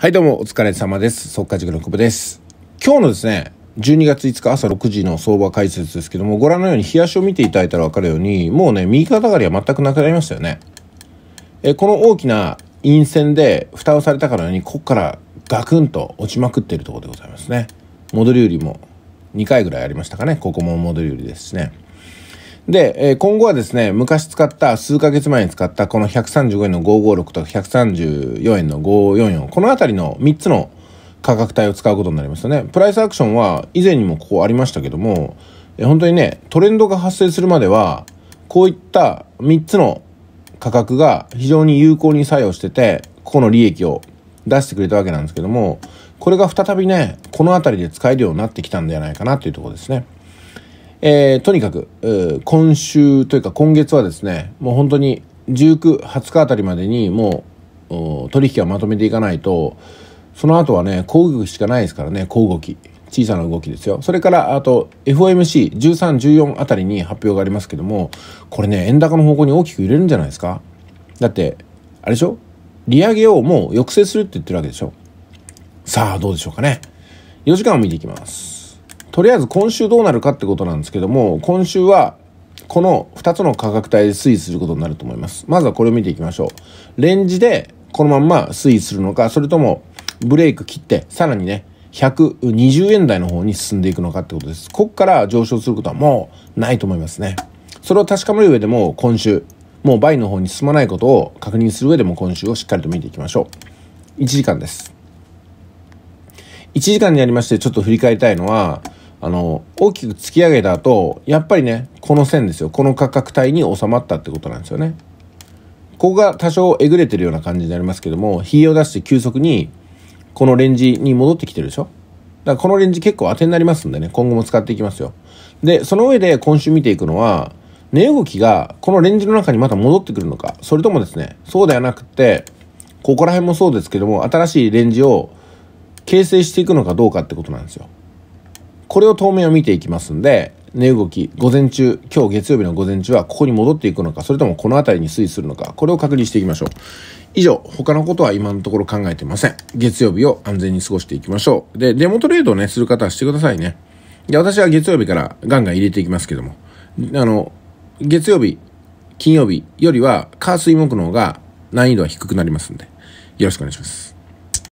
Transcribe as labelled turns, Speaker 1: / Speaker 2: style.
Speaker 1: はいどうもお疲れ様です。速稼塾の久保です。今日のですね、12月5日朝6時の相場解説ですけども、ご覧のように冷やしを見ていただいたらわかるように、もうね、右肩上がりは全くなくなりましたよね。え、この大きな陰線で蓋をされたからに、こっからガクンと落ちまくっているところでございますね。戻り売りも2回ぐらいありましたかね。ここも戻り売りですね。で、え今後はですね、昔使った、数ヶ月前に使ったこの135円の556と134円の544、この辺りの3つの価格帯を使うことになりますよね。プライスアクションは以前にもここありましたけども、え本当にね、トレンドが発生するまでは、こういった3つの価格が非常に有効に作用してて、ここの利益を出してくれたわけなんですけども、これが再びね、この辺りで使えるようになってきたんではないかなというところですね。えー、とにかく、今週というか今月はですね、もう本当に19、20日あたりまでにもう取引はまとめていかないと、その後はね、攻撃しかないですからね、攻撃。小さな動きですよ。それから、あと、FOMC13、14あたりに発表がありますけども、これね、円高の方向に大きく揺れるんじゃないですかだって、あれでしょ利上げをもう抑制するって言ってるわけでしょさあ、どうでしょうかね。4時間を見ていきます。とりあえず今週どうなるかってことなんですけども、今週はこの2つの価格帯で推移することになると思います。まずはこれを見ていきましょう。レンジでこのまんま推移するのか、それともブレイク切って、さらにね、120円台の方に進んでいくのかってことです。こっから上昇することはもうないと思いますね。それを確かめる上でも今週、もう倍の方に進まないことを確認する上でも今週をしっかりと見ていきましょう。1時間です。1時間にありましてちょっと振り返りたいのは、あの、大きく突き上げた後、やっぱりね、この線ですよ。この価格帯に収まったってことなんですよね。ここが多少えぐれてるような感じになりますけども、ヒーを出して急速に、このレンジに戻ってきてるでしょだからこのレンジ結構当てになりますんでね、今後も使っていきますよ。で、その上で今週見ていくのは、値動きがこのレンジの中にまた戻ってくるのか、それともですね、そうではなくて、ここら辺もそうですけども、新しいレンジを形成していくのかどうかってことなんですよ。これを当面は見ていきますんで、値動き、午前中、今日月曜日の午前中はここに戻っていくのか、それともこの辺りに推移するのか、これを確認していきましょう。以上、他のことは今のところ考えてません。月曜日を安全に過ごしていきましょう。で、デモトレードをね、する方はしてくださいね。で、私は月曜日からガンガン入れていきますけども、あの、月曜日、金曜日よりは、火水木の方が難易度は低くなりますんで、よろしくお願いします。